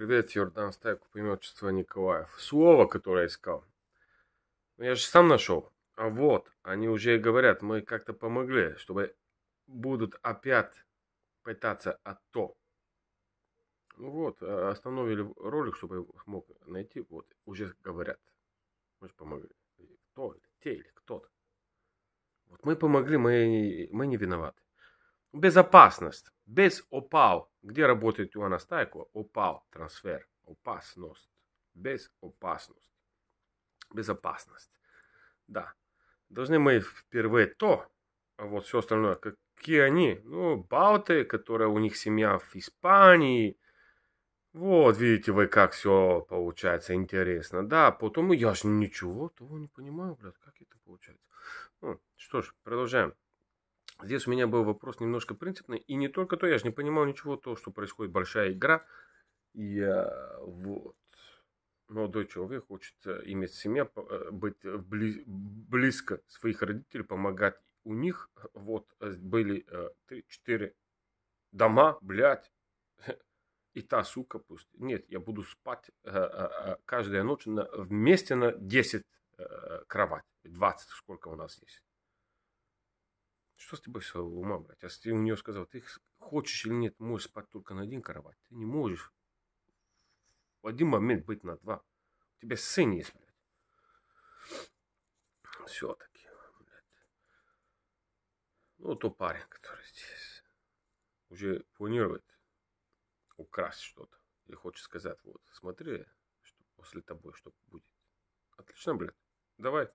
Привет, Йордан Стайк Стайку, имя Николаев. Слово, которое я искал. Ну, я же сам нашел. А вот, они уже и говорят, мы как-то помогли, чтобы будут опять пытаться а то. Ну вот, э, остановили ролик, чтобы я смог найти. Вот, уже говорят. Мы же помогли. Кто? Те или кто-то. Вот мы помогли, мы, мы не виноваты. Безопасность. Без опал. Где работает у Анастайко? Опал. Трансфер. Опасность. Без опасность. Безопасность. Да. Должны мы впервые то, а вот все остальное, какие они? Ну, балты, которые у них семья в Испании. Вот, видите вы, как все получается интересно. Да, Потом я же ничего того не понимаю, блядь, как это получается. Ну, что ж, продолжаем. Здесь у меня был вопрос немножко принципный. И не только то, я же не понимал ничего, то, что происходит большая игра. Я вот молодой человек хочет иметь семья, э, быть э, близ, близко своих родителей, помогать у них. Вот э, были 3-4 дома, блядь. И та сука пусть. Нет, я буду спать каждую ночь на, вместе на 10 кровать. 20, сколько у нас есть. Что с тобой своего ума, брать? А ты у нее сказал, ты хочешь или нет, можешь спать только на один кровать. Ты не можешь в один момент быть на два. У тебя сын есть, блядь. Все-таки, блядь. Ну, то парень, который здесь уже планирует украсть что-то. или хочет сказать, вот, смотри, что после тобой что будет. Отлично, блядь. Давай,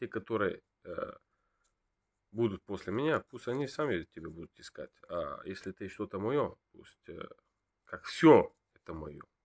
те, которые э, будут после меня, пусть они сами тебя будут искать. А если ты что-то мое, пусть э, как все это мое.